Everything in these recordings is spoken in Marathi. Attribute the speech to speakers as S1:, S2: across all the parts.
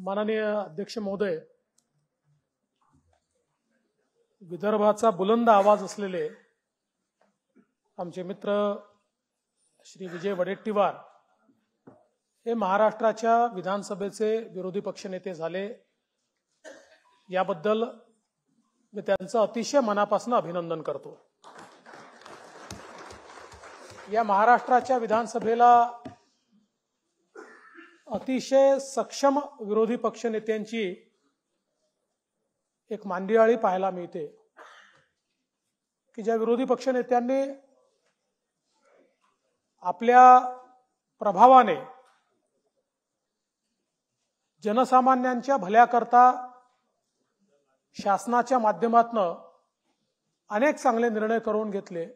S1: माननीय अध्यक्ष महोदय विदर्भाचा बुलंद आवाज असलेले आमचे मित्र श्री विजय वडेट्टीवार हे महाराष्ट्राच्या विधानसभेचे विरोधी पक्षनेते झाले याबद्दल मी त्यांचं अतिशय मनापासून अभिनंदन करतो या महाराष्ट्राच्या विधानसभेला अतिशय सक्षम विरोधी पक्ष नेत्यांची एक मांडियाळी पाहायला मिळते की ज्या विरोधी पक्ष नेत्यांनी आपल्या प्रभावाने जनसामान्यांच्या भल्याकरता शासनाच्या माध्यमातनं अनेक चांगले निर्णय करून घेतले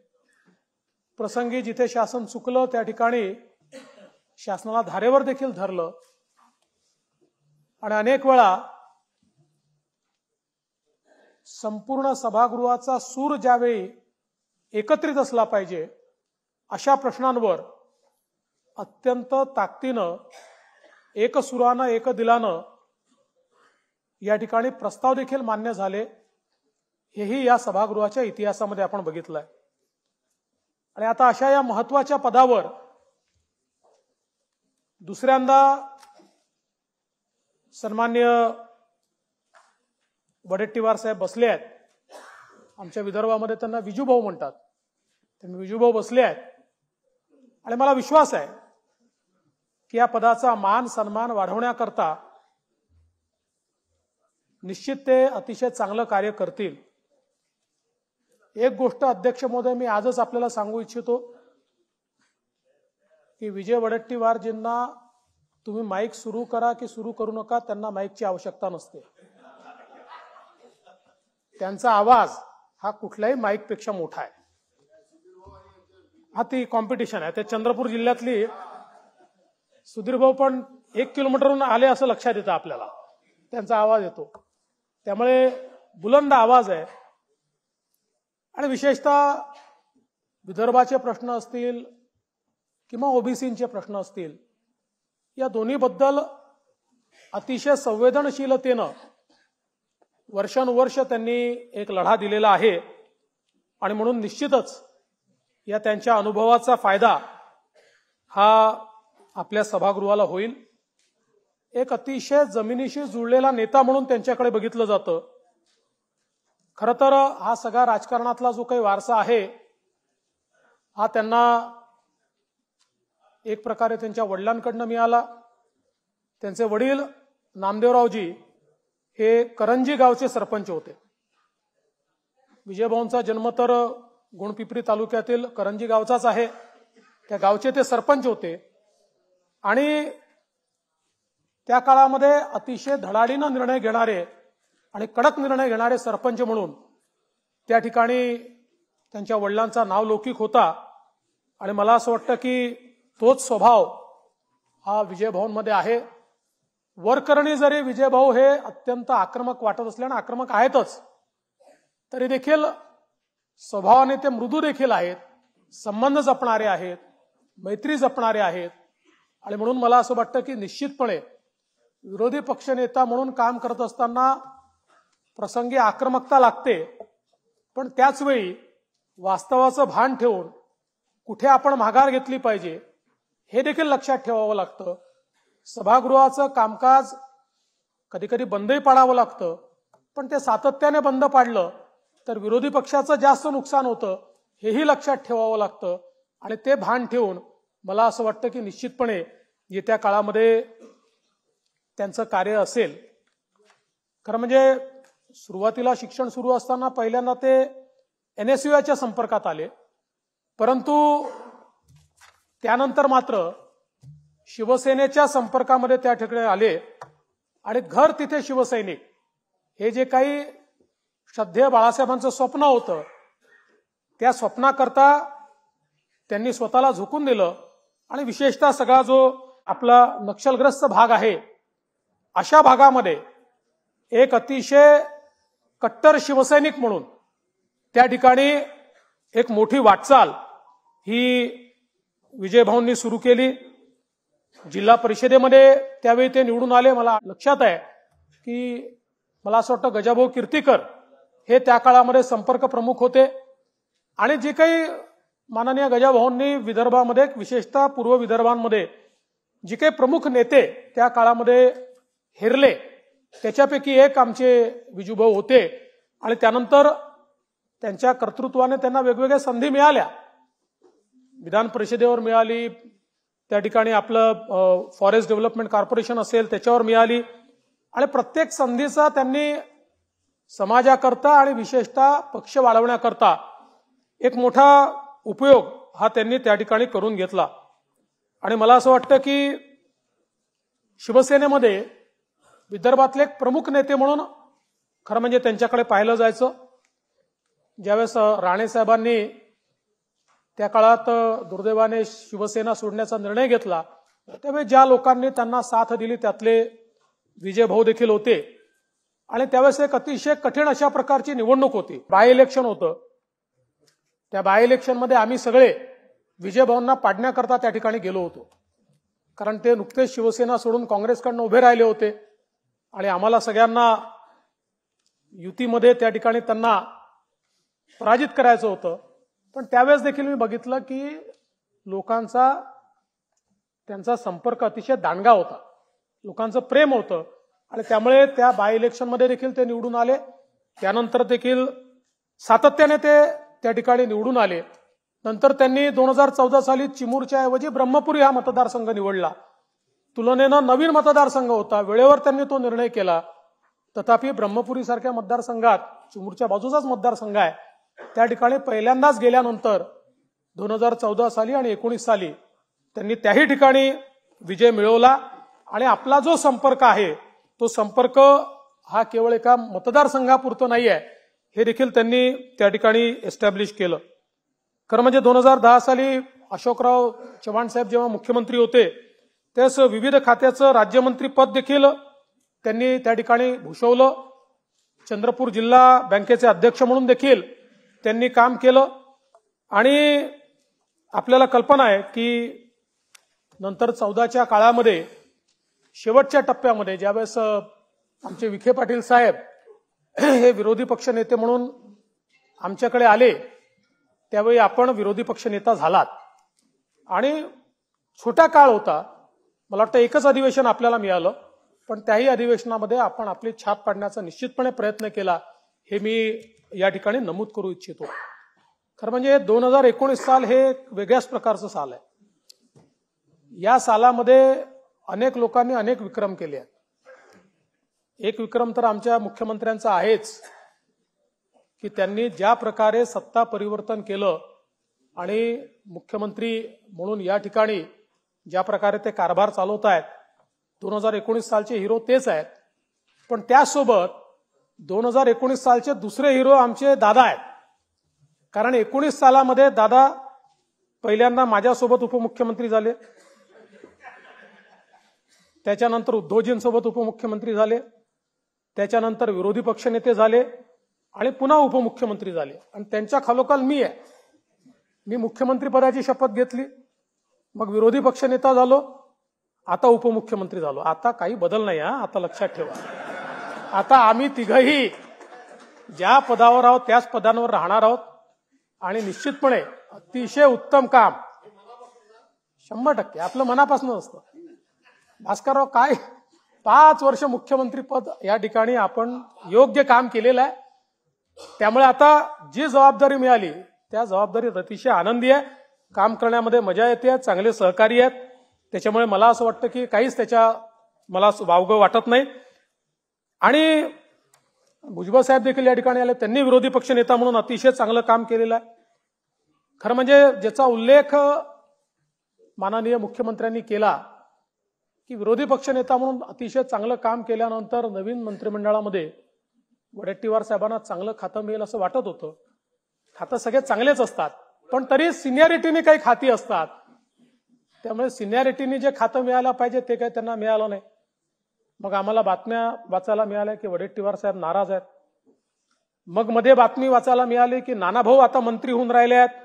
S1: प्रसंगी जिथे शासन चुकलं त्या ठिकाणी शासनाला धारेवर देखील धरलं आणि अनेक वेळा संपूर्ण सभागृहाचा सूर ज्यावेळी एकत्रित असला पाहिजे अशा प्रश्नांवर अत्यंत ताकदीनं एक सुरानं एक दिलानं या ठिकाणी प्रस्ताव देखील मान्य झाले हेही या सभागृहाच्या इतिहासामध्ये आपण बघितलंय आणि आता अशा या महत्वाच्या पदावर दुसऱ्यांदा सन्मान्य वडेट्टीवार साहेब बसले आहेत आमच्या विदर्भामध्ये त्यांना विजूभाऊ म्हणतात त्यांनी विजूभाऊ बसले आहेत आणि मला विश्वास आहे की या पदाचा मान सन्मान वाढवण्याकरता निश्चित ते अतिशय चांगलं कार्य करतील एक गोष्ट अध्यक्ष महोदय मी आजच आपल्याला सांगू इच्छितो की विजय वडट्टीवार जींना तुम्ही माईक सुरू करा की सुरू करू नका त्यांना माईकची आवश्यकता नसते त्यांचा आवाज हा कुठल्याही पेक्षा मोठा आहे हा ती कॉम्पिटिशन आहे ते चंद्रपूर जिल्ह्यातली सुधीर भाऊ पण एक किलोमीटरहून आले असं लक्षात येतं आपल्याला त्यांचा आवाज येतो त्यामुळे बुलंद आवाज आहे आणि विशेषतः विदर्भाचे प्रश्न असतील किंवा ओबीसींचे प्रश्न असतील या दोन्हीबद्दल अतिशय संवेदनशीलतेनं वर्षानुवर्ष त्यांनी एक लढा दिलेला आहे आणि म्हणून निश्चितच या त्यांच्या अनुभवाचा फायदा हा आपल्या सभागृहाला होईल एक अतिशय जमिनीशी जुळलेला नेता म्हणून त्यांच्याकडे बघितलं जातं खरं तर हा सगळा राजकारणातला जो काही वारसा आहे हा त्यांना एक प्रकारे त्यांच्या वडिलांकडनं मिळाला त्यांचे वडील नामदेवरावजी हे करंजी गावचे सरपंच होते विजयभाऊंचा जन्म तर गुणपिपरी तालुक्यातील करंजी गावचाच आहे त्या गावचे ते सरपंच होते आणि त्या काळामध्ये अतिशय धडाडीनं निर्णय घेणारे आणि कडक निर्णय घेणारे सरपंच म्हणून त्या ठिकाणी त्यांच्या वडिलांचा नाव लौकिक होता आणि मला असं वाटतं की तोच स्वभाव हा मध्ये आहे वरकरणी जरी विजयभाऊ हे अत्यंत आक्रमक वाटत असले आणि आक्रमक आहेतच तरी देखील स्वभावाने ते मृदू देखील आहेत संबंध जपणारे आहेत मैत्री जपणारे आहेत आणि म्हणून मला असं वाटतं की निश्चितपणे विरोधी पक्षनेता म्हणून काम करत असताना प्रसंगी आक्रमकता लागते पण त्याचवेळी वास्तवाचं भान ठेवून कुठे आपण माघार घेतली पाहिजे हे देखील लक्षात ठेवावं लागतं सभागृहाचं कामकाज कधी कधी बंदही पाडावं लागतं पण ते सातत्याने बंद पाडलं तर विरोधी पक्षाचं जास्त नुकसान होतं हेही लक्षात ठेवावं लागतं आणि ते भान ठेवून मला असं वाटतं की निश्चितपणे येत्या काळामध्ये त्यांचं कार्य असेल खरं म्हणजे सुरुवातीला शिक्षण सुरू असताना पहिल्यांदा ते एन एस संपर्कात आले परंतु त्यानंतर मात्र शिवसेनेच्या संपर्कामध्ये त्या ठिकाणी आले आणि घर तिथे शिवसैनिक हे जे काही श्रद्धे बाळासाहेबांचं स्वप्न होतं त्या स्वप्नाकरता त्यांनी स्वतःला झुकून दिलं आणि विशेषतः सगळा जो आपला नक्षलग्रस्त भाग आहे अशा भागामध्ये एक अतिशय कट्टर शिवसैनिक म्हणून त्या ठिकाणी एक मोठी वाटचाल ही विजयभाऊंनी सुरू केली जिल्हा परिषदेमध्ये त्यावेळी ते निवडून आले मला लक्षात आहे की मला असं वाटतं गजाभाऊ कीर्तीकर हे त्या काळामध्ये संपर्क प्रमुख होते आणि जे काही माननीय गजाभाऊंनी विदर्भामध्ये विशेषतः पूर्व विदर्भांमध्ये जे काही प्रमुख नेते त्या काळामध्ये हेरले त्याच्यापैकी एक आमचे विजूभाऊ होते आणि त्यानंतर त्यांच्या कर्तृत्वाने त्यांना वेगवेगळ्या संधी मिळाल्या विधान परिषदेवर मिळाली त्या ठिकाणी आपलं फॉरेस्ट डेव्हलपमेंट कॉर्पोरेशन असेल त्याच्यावर मिळाली आणि प्रत्येक संधीचा त्यांनी समाजाकरता आणि विशेषतः पक्ष वाढवण्याकरता एक मोठा उपयोग हा त्यांनी त्या ठिकाणी करून घेतला आणि मला असं वाटतं की शिवसेनेमध्ये विदर्भातले एक प्रमुख नेते म्हणून खरं म्हणजे त्यांच्याकडे पाहिलं जायचं ज्यावेळेस राणेसाहेबांनी त्या काळात दुर्दैवाने शिवसेना सोडण्याचा निर्णय घेतला त्यावेळी ज्या लोकांनी त्यांना साथ दिली त्यातले विजय भाऊ देखील होते आणि त्यावेळेस एक अतिशय कठीण अशा प्रकारची निवडणूक होती बाय इलेक्शन होतं त्या बाय इलेक्शनमध्ये आम्ही सगळे विजयभाऊंना पाडण्याकरता त्या ठिकाणी गेलो होतो कारण ते नुकतेच शिवसेना सोडून काँग्रेसकडनं उभे राहिले होते आणि आम्हाला सगळ्यांना युतीमध्ये त्या ठिकाणी त्यांना पराजित करायचं होतं पण त्यावेळेस देखील मी बघितलं की लोकांचा त्यांचा संपर्क अतिशय दांडगा होता लोकांचं प्रेम होतं आणि त्यामुळे त्या बाय इलेक्शनमध्ये देखील ते निवडून आले त्यानंतर देखील सातत्याने ते त्या ठिकाणी निवडून आले नंतर त्यांनी दोन हजार चौदा साली चिमूरच्या ऐवजी ब्रह्मपुरी हा मतदारसंघ निवडला तुलनेनं नवीन मतदारसंघ होता वेळेवर त्यांनी तो निर्णय केला तथापि सारख्या मतदारसंघात चिमूरच्या बाजूचाच मतदारसंघ आहे त्या ठिकाणी पहिल्यांदाच गेल्यानंतर दोन हजार चौदा साली आणि एकोणीस साली त्यांनी त्याही ठिकाणी विजय मिळवला आणि आपला जो संपर्क आहे तो संपर्क हा केवळ एका मतदारसंघापुरतं नाही आहे हे देखील त्यांनी त्या ठिकाणी एस्टॅब्लिश केलं खरं म्हणजे दोन हजार दहा साली अशोकराव चव्हाण साहेब जेव्हा मुख्यमंत्री होते त्यास विविध खात्याचं राज्यमंत्री पद देखील त्यांनी त्या ठिकाणी भूषवलं चंद्रपूर जिल्हा बँकेचे अध्यक्ष म्हणून देखील त्यांनी काम केलं आणि आपल्याला कल्पना आहे की नंतर चौदाच्या काळामध्ये शेवटच्या टप्प्यामध्ये ज्यावेळेस आमचे विखे पाटील साहेब हे विरोधी पक्ष नेते म्हणून आमच्याकडे आले त्यावेळी आपण विरोधी पक्ष नेता झालात आणि छोटा काळ होता मला वाटतं एकच अधिवेशन आपल्याला मिळालं पण त्याही अधिवेशनामध्ये आपण आपली छाप पाडण्याचा निश्चितपणे प्रयत्न केला हे मी या ठिकाणी नमूद करू इच्छितो खरं म्हणजे दोन हजार एकोणीस साल हे वेगळ्याच प्रकारचं साल आहे या सालामध्ये अनेक लोकांनी अनेक विक्रम केले आहेत एक विक्रम तर आमच्या मुख्यमंत्र्यांचा आहेच की त्यांनी ज्या प्रकारे सत्ता परिवर्तन केलं आणि मुख्यमंत्री म्हणून या ठिकाणी ज्या प्रकारे ते कारभार चालवत आहेत दोन हजार एकोणीस सालचे हिरो तेच आहेत पण त्यासोबत दोन हजार एकोणीस सालचे दुसरे हिरो आमचे दादा आहेत कारण एकोणीस सालामध्ये दादा पहिल्यांदा माझ्यासोबत उपमुख्यमंत्री झाले त्याच्यानंतर उद्धवजींसोबत उपमुख्यमंत्री झाले त्याच्यानंतर विरोधी पक्षनेते झाले आणि पुन्हा उपमुख्यमंत्री झाले आणि त्यांच्या खालोखाल मी आहे मी मुख्यमंत्री पदाची शपथ घेतली मग विरोधी पक्षनेता झालो आता उपमुख्यमंत्री झालो आता काही बदल नाही हा आता लक्षात ठेवा आता आम्ही तिघही ज्या पदावर आहोत त्याच पदांवर राहणार आहोत आणि निश्चितपणे अतिशय उत्तम काम शंभर टक्के आपलं मनापासून असतं भास्करराव काय पाच वर्ष मुख्यमंत्री पद या ठिकाणी आपण योग्य काम केलेलं आहे त्यामुळे आता जी जबाबदारी मिळाली त्या जबाबदारीत अतिशय आनंदी आहे काम करण्यामध्ये मजा येते चांगले सहकारी आहेत त्याच्यामुळे मला असं वाटतं की काहीच त्याच्या मला वावग वाटत नाही आणि भुजबळ साहेब देखील या ठिकाणी आले त्यांनी विरोधी पक्ष नेता म्हणून अतिशय चांगलं काम केलेलं आहे खरं म्हणजे ज्याचा उल्लेख माननीय मुख्यमंत्र्यांनी केला की विरोधी पक्ष नेता म्हणून अतिशय चांगलं काम केल्यानंतर नवीन मंत्रिमंडळामध्ये वडेट्टीवार साहेबांना चांगलं खातं मिळेल असं वाटत होतं खातं सगळे चांगलेच असतात पण तरी सिनियरिटीने काही खाती असतात त्यामुळे सिनियरिटीने जे खातं मिळायला पाहिजे ते काही त्यांना मिळालं नाही मग आम्हाला बातम्या वाचायला मिळाल्या की वडेट्टीवार साहेब नाराज आहेत मग मध्ये बातमी वाचायला मिळाली की नाना भाऊ आता मंत्री होऊन राहिले आहेत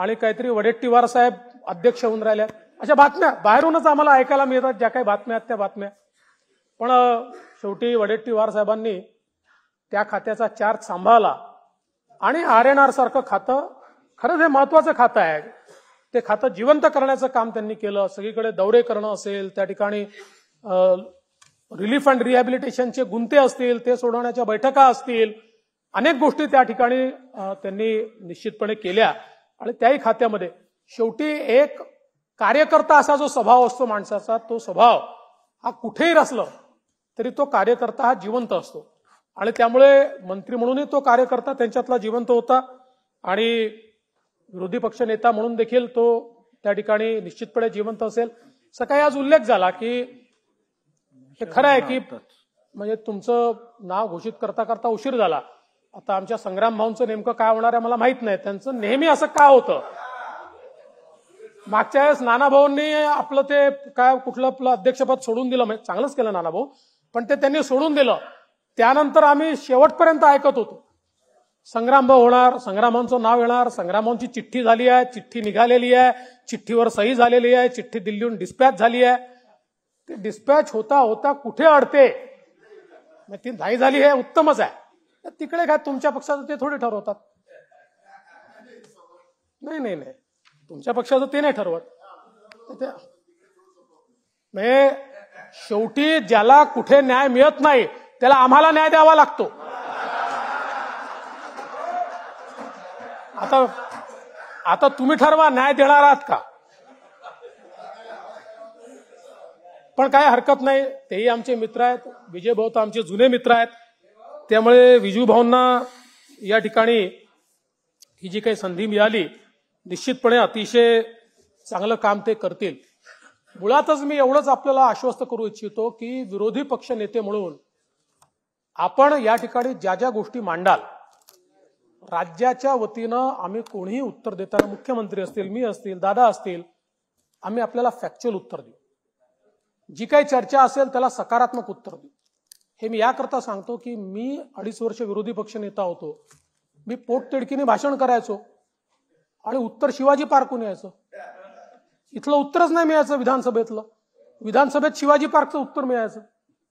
S1: आणि काहीतरी वडेट्टीवार साहेब अध्यक्ष होऊन राहिले आहेत अशा बातम्या बाहेरूनच आम्हाला ऐकायला मिळतात ज्या काही बातम्या आहेत त्या बातम्या पण शेवटी वडेट्टीवार साहेबांनी त्या खात्याचा चार्ज सांभाळला आणि आर एन आर सारखं खातं खरंच हे महत्वाचं खातं आहे ते खातं जिवंत करण्याचं काम त्यांनी केलं सगळीकडे दौरे करणं असेल त्या ठिकाणी रिलीफ अँड रिहॅबिलिटेशनचे गुंते असतील ते सोडवण्याच्या बैठका असतील अनेक गोष्टी त्या ठिकाणी त्यांनी निश्चितपणे केल्या आणि त्याही खात्यामध्ये शेवटी एक कार्यकर्ता असा जो स्वभाव असतो माणसाचा तो स्वभाव हा कुठेही रसला तरी तो कार्यकर्ता हा जिवंत असतो आणि त्यामुळे मंत्री म्हणूनही तो कार्यकर्ता त्यांच्यातला जिवंत होता आणि विरोधी पक्ष नेता म्हणून देखील तो त्या ठिकाणी निश्चितपणे जिवंत असेल सकाळी आज उल्लेख झाला की हे खरं आहे की म्हणजे तुमचं नाव घोषित करता करता उशीर झाला आता आमच्या संग्राम भाऊंचं नेमकं काय होणार आहे मला माहित नाही त्यांचं नेहमी असं का होतं मागच्या वेळेस नानाभाऊंनी आपलं ते काय कुठलं आपलं अध्यक्षपद सोडून दिलं म्हणजे चांगलंच केलं भाऊ पण ते त्यांनी सोडून दिलं त्यानंतर आम्ही शेवटपर्यंत ऐकत होतो भाऊ होणार संग्रामांचं नाव येणार संग्रामांची चिठ्ठी झाली आहे चिठ्ठी निघालेली आहे चिठ्ठीवर सही झालेली आहे चिठ्ठी दिल्लीहून डिस्पॅच झाली आहे ते डिस्पॅच होता होता कुठे अडते ती नाही झाली हे उत्तमच आहे तर तिकडे काय तुमच्या पक्षाचं ते थोडे ठरवतात नाही नाही नाही तुमच्या पक्षाचं ते नाही ठरवत म्हणजे शेवटी ज्याला कुठे न्याय मिळत नाही त्याला आम्हाला न्याय द्यावा लागतो आता आता तुम्ही ठरवा न्याय देणार आहात का पण काय हरकत नाही तेही आमचे मित्र आहेत विजय भाऊ तर आमचे जुने मित्र आहेत त्यामुळे विजू भाऊंना या ठिकाणी ही जी काही संधी मिळाली निश्चितपणे अतिशय चांगलं काम ते करतील मुळातच मी एवढंच आपल्याला आश्वस्त करू इच्छितो की विरोधी पक्ष नेते म्हणून आपण या ठिकाणी ज्या ज्या गोष्टी मांडाल राज्याच्या वतीनं आम्ही कोणीही उत्तर देताना मुख्यमंत्री असतील मी असतील दादा असतील आम्ही आपल्याला फॅक्च्युअल उत्तर देऊ जी काही चर्चा असेल त्याला सकारात्मक उत्तर देऊ हे मी याकरता सांगतो की मी अडीच वर्ष विरोधी पक्ष नेता होतो मी पोटतिडकीने भाषण करायचो आणि उत्तर शिवाजी पार्कून यायचं इथलं उत्तरच नाही मिळायचं विधानसभेतलं विधानसभेत शिवाजी पार्कचं उत्तर मिळायचं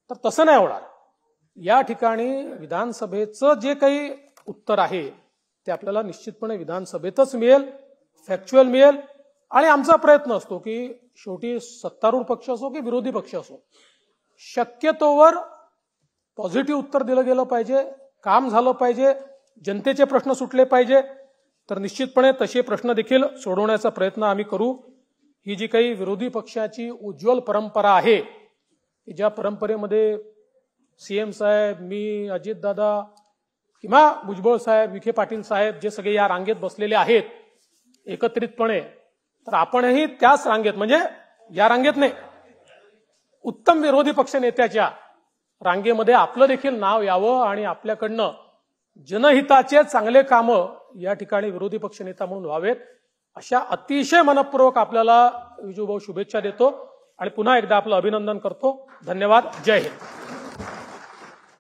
S1: तर तसं नाही होणार या ठिकाणी विधानसभेचं जे काही उत्तर आहे ते आपल्याला निश्चितपणे विधानसभेतच मिळेल फॅक्च्युअल मिळेल आणि आमचा प्रयत्न असतो की शेवटी सत्तारूढ पक्ष असो की विरोधी पक्ष असो शक्यतोवर पॉझिटिव्ह उत्तर दिलं गेलं पाहिजे काम झालं पाहिजे जनतेचे प्रश्न सुटले पाहिजे तर निश्चितपणे तसे प्रश्न देखील सोडवण्याचा प्रयत्न आम्ही करू ही जी काही विरोधी पक्षाची उज्ज्वल परंपरा आहे की ज्या परंपरेमध्ये सीएम साहेब मी अजितदादा किंवा भुजबळ साहेब विखे पाटील साहेब जे सगळे या रांगेत बसलेले आहेत एकत्रितपणे तर आपणही त्याच रांगेत म्हणजे या रांगेत नाही उत्तम विरोधी पक्ष नेत्याच्या रांगेमध्ये आपलं देखील नाव यावं आणि आपल्याकडनं जनहिताचे चांगले कामं या ठिकाणी विरोधी पक्ष नेता म्हणून व्हावेत अशा अतिशय मनपूर्वक आपल्याला विजूभाऊ शुभेच्छा देतो आणि पुन्हा एकदा आपलं अभिनंदन करतो धन्यवाद जय हिंद